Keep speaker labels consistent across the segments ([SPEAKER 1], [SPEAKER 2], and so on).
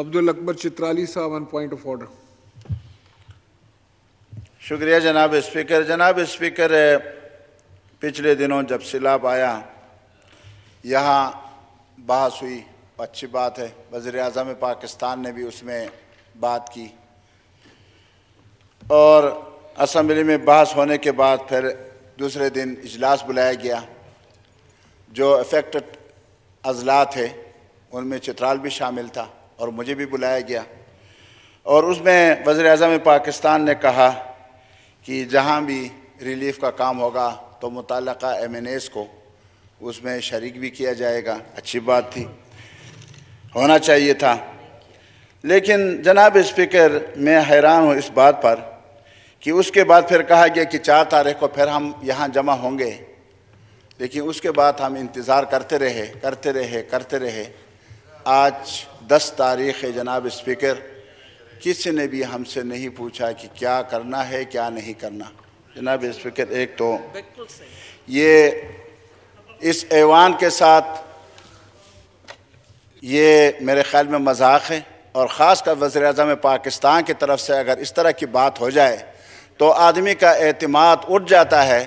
[SPEAKER 1] अब्दुल अकबर चित्राली साहब on point of order शुक्रिया जनाब स्पीकर जनाब स्पीकर पिछले दिनों जब सिलाब आया यहाँ बहस हुई अच्छी बात है वज़र अजम पाकिस्तान ने भी उसमें बात की और असम्बली में बहस होने के बाद फिर दूसरे दिन इजलास बुलाया गया जो अफेक्टेड अजला थे उनमें चित्राल भी शामिल था और मुझे भी बुलाया गया और उसमें वज़र अजम पाकिस्तान ने कहा कि जहाँ भी रिलीफ का काम होगा तो मुतल एम एन एस को उसमें शरीक भी किया जाएगा अच्छी बात थी होना चाहिए था लेकिन जनाब स्पीकर मैं हैरान हूँ इस बात पर कि उसके बाद फिर कहा गया कि चार तारीख को फिर हम यहाँ जमा होंगे लेकिन उसके बाद हम इंतज़ार करते रहे करते रहे करते रहे आज 10 तारीख है जनाब स्पीकर किसी ने भी हमसे नहीं पूछा कि क्या करना है क्या नहीं करना जनाब स्पीकर एक तो ये इस ऐवान के साथ ये मेरे ख्याल में मजाक है और ख़ास कर वज़र अजम पाकिस्तान की तरफ से अगर इस तरह की बात हो जाए तो आदमी का अतमाद उठ जाता है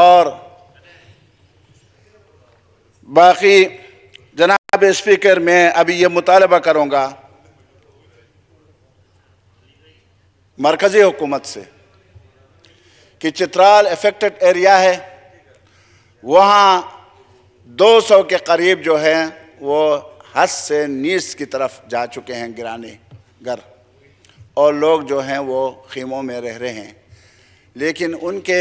[SPEAKER 1] और बाकी जनाब स्पीकर मैं अभी यह मुतालबा करूंगा मरकज़ी हुकूमत से कि चित्राल अफेक्टेड एरिया है दो 200 के करीब जो है वो हस से नीस की तरफ जा चुके हैं गिराने घर और लोग जो हैं वो खीमों में रह रहे हैं लेकिन उनके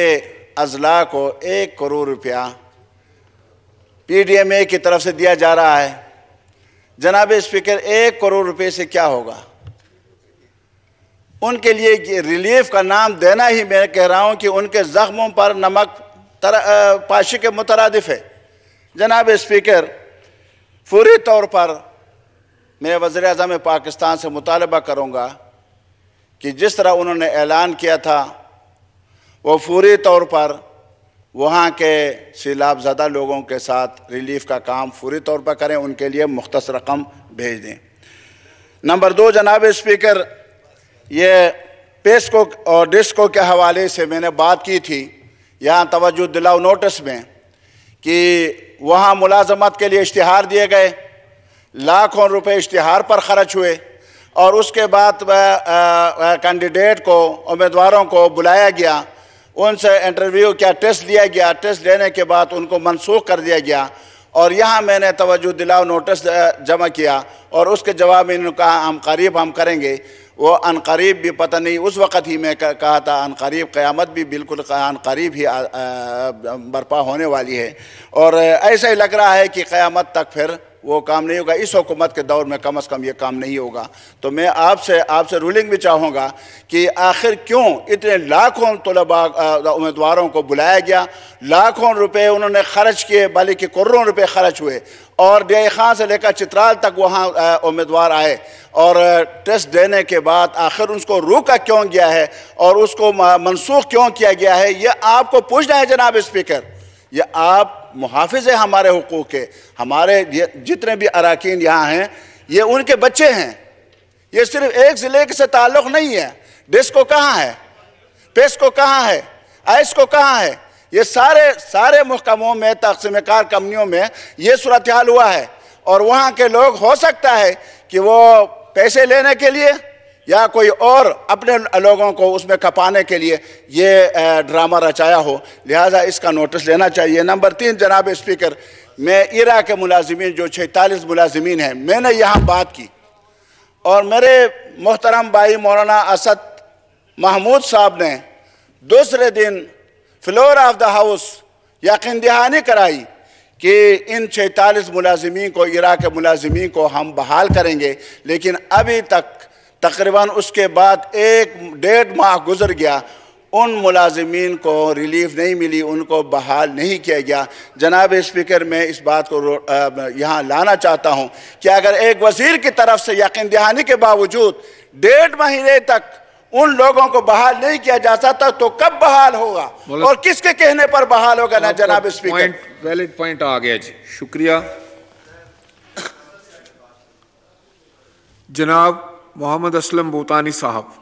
[SPEAKER 1] अजला को एक करोड़ रुपया पीडीएमए की तरफ से दिया जा रहा है जनाब स्पीकर एक करोड़ रुपए से क्या होगा उनके लिए रिलीफ का नाम देना ही मैं कह रहा हूं कि उनके जख्मों पर नमक पाशी के मुतरदफ है जनाब स्पीकर पूरी तौर पर मैं वज़र अजम पाकिस्तान से मुतालबा करूँगा कि जिस तरह उन्होंने ऐलान किया था वो पूरी तौर पर वहाँ के सैलाबजदा लोगों के साथ रिलीफ का काम फूरी तौर पर करें उनके लिए मुख्त रकम भेज दें नंबर दो जनाब स्पीकर ये पेस्को और डिस्को के हवाले से मैंने बात की थी यहाँ तोज्जो दिलाओ नोटिस में कि वहाँ मुलाजमत के लिए इश्तहार दिए गए लाखों रुपए इश्तहार पर खर्च हुए और उसके बाद कैंडिडेट को उम्मीदवारों को बुलाया गया उनसे इंटरव्यू क्या टेस्ट लिया गया टेस्ट लेने के बाद उनको मनसूख कर दिया गया और यहाँ मैंने तोज्जो दिलाओ नोटिस जमा किया और उसके जवाब में इन्होंने कहा हम करीब हम करेंगे वो अन करीब भी पता नहीं उस वक़्त ही मैं कहा था अन करीब क़्यामत भी बिल्कुल अन करीब ही बर्पा होने वाली है और ऐसा ही लग रहा है कि क़्यामत तक फिर वो काम नहीं होगा इस हुकूमत के दौर में कम अज़ कम ये काम नहीं होगा तो मैं आपसे आपसे रूलिंग भी चाहूँगा कि आखिर क्यों इतने लाखों तलबा उम्मीदवारों को बुलाया गया लाखों रुपए उन्होंने खर्च किए बल्कि करोड़ों रुपए खर्च हुए और डे खां से लेकर चित्राल तक वहाँ उम्मीदवार आए और टेस्ट देने के बाद आखिर उसको रोका क्यों गया है और उसको मनसूख क्यों किया गया है ये आपको पूछना है जनाब स्पीकर ये आप मुहाफिज हैं हमारे हकूक़ के हमारे जितने भी अरकान यहाँ हैं ये उनके बच्चे हैं ये सिर्फ एक ज़िले से ताल्लुक़ नहीं है डिस्को कहाँ है को कहाँ है आइस को कहाँ है ये सारे सारे महकमों में तकसीम कार कंपनियों में ये सूरत हाल हुआ है और वहाँ के लोग हो सकता है कि वो पैसे लेने के लिए या कोई और अपने लोगों को उसमें खपाने के लिए ये ड्रामा रचाया हो लिहाजा इसका नोटिस लेना चाहिए नंबर तीन जनाब स्पीकर मैं इरा के मुलाजमीन जो छैतालीस मुलाजमीन हैं मैंने यहाँ बात की और मेरे मोहतरम भाई मौलाना असद महमूद साहब ने दूसरे दिन फ्लोर ऑफ द हाउस यकीन दहानी कराई कि इन छैतालीस मुलाजमी को इरा के मुलाजमी को हम बहाल करेंगे लेकिन अभी तक तकरीबन उसके बाद एक डेढ़ माह गुजर गया उन मुलाजमीन को रिलीफ नहीं मिली उनको बहाल नहीं किया गया जनाब स्पीकर मैं इस बात को यहाँ लाना चाहता हूँ कि अगर एक वजीर की तरफ से यकीन दहानी के बावजूद डेढ़ महीने तक उन लोगों को बहाल नहीं किया जा सकता तो कब बहाल होगा और किसके कहने पर बहाल होगा ना जनाब स्पीकर वैलिड पॉइंट आ गया जी शुक्रिया जनाब मोहम्मद असलम बोतानी साहब